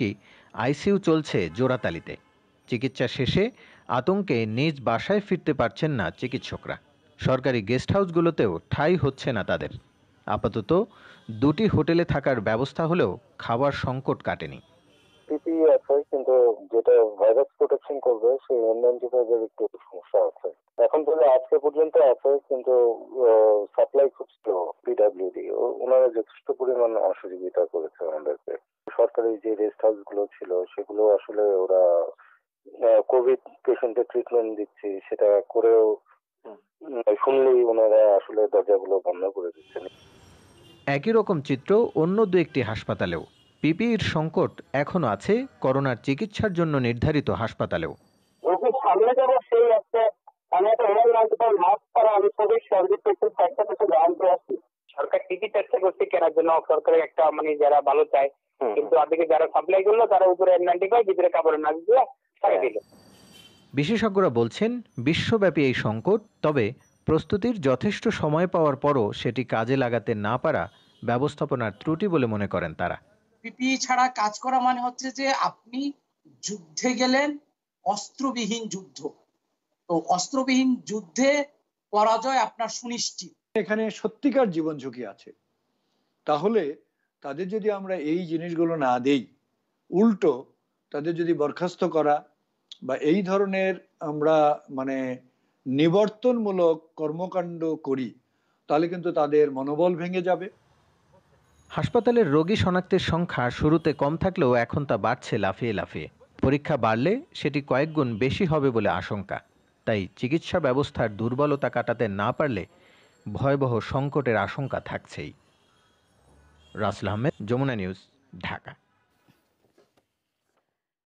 কি আইসিইউ চলছে জোড়াতালিতে চিকিৎসা শেষে আতঙ্কে নিজ বাসায় ফিরতে পারছেন না চিকিৎসকরা সরকারি গেস্ট হাউসগুলোতেও ঠাই হচ্ছে না তাদের আপাতত দুটি হোটেলে থাকার ব্যবস্থা হলেও খাবার সংকট কাটেনি কিন্তু যেটা ভাইরাস প্রোটেকশন করবে সেই এন ফাইভের একটু সমস্যা আছে এখন পর্যন্ত আজকে পর্যন্ত আছে কিন্তু সাপ্লাই খুব পিডাব্লিউডি ওনারা যথেষ্ট পরিমাণ অসহযোগিতা করেছে আমাদেরকে সরকারের যে রেস্ট হাউসগুলো ছিল সেগুলো আসলে ওরা কোভিড পেশেন্টের ট্রিটমেন্ট দিচ্ছে সেটা করেও শুনলেই ওনারা আসলে দরজাগুলো বন্ধ করে দিচ্ছেন একই রকম চিত্র অন্য দু একটি হাসপাতালেও পিপিইর সংকট এখনো আছে করোনার চিকিৎসার জন্য নির্ধারিত হাসপাতালেও সেই একটা আমি একটা ওভার মাস্ক পরা আমি কোভিড সার্ভিস পেশেন্ট একটা কিছু গ্রহণ করে আসছি একটা টিকিট একটা করছি কেনার জন্য সরকারের একটা মানে যারা ভালো চায় কিন্তু আদিকে যারা সাপ্লাই করলো তারা উপরে নাইনটি ফাইভ ভিতরে কাপড়ের নাচ দিয়ে ছাড়িয়ে দিল বিশেষজ্ঞরা বলছেন বিশ্বব্যাপী এই সংকট তবে প্রস্তুতির যথেষ্ট সময় পাওয়ার পরও সেটি কাজে লাগাতে না পারা ব্যবস্থাপনার ত্রুটি বলে মনে করেন তারা পিপিই e ছাড়া কাজ করা মানে হচ্ছে যে আপনি যুদ্ধে গেলেন অস্ত্রবিহীন যুদ্ধ তো অস্ত্রবিহীন যুদ্ধে পরাজয় আপনার সুনিশ্চিত এখানে সত্যিকার জীবন ঝুঁকি আছে তাহলে তাদের যদি আমরা এই জিনিসগুলো না দেই উল্টো তাদের যদি বরখাস্ত করা বা এই ধরনের আমরা মানে নিবর্তনমূলক কর্মকাণ্ড করি তাহলে কিন্তু তাদের মনোবল ভেঙে যাবে হাসপাতালের রোগী শনাক্তের সংখ্যা শুরুতে কম থাকলেও এখন তা বাড়ছে লাফিয়ে লাফিয়ে পরীক্ষা বাড়লে সেটি কয়েক গুণ বেশি হবে বলে আশঙ্কা তাই চিকিৎসা ব্যবস্থার দুর্বলতা কাটাতে না পারলে ভয়াবহ সংকটের আশঙ্কা থাকছেই রাসুল আহমেদ যমুনা নিউজ ঢাকা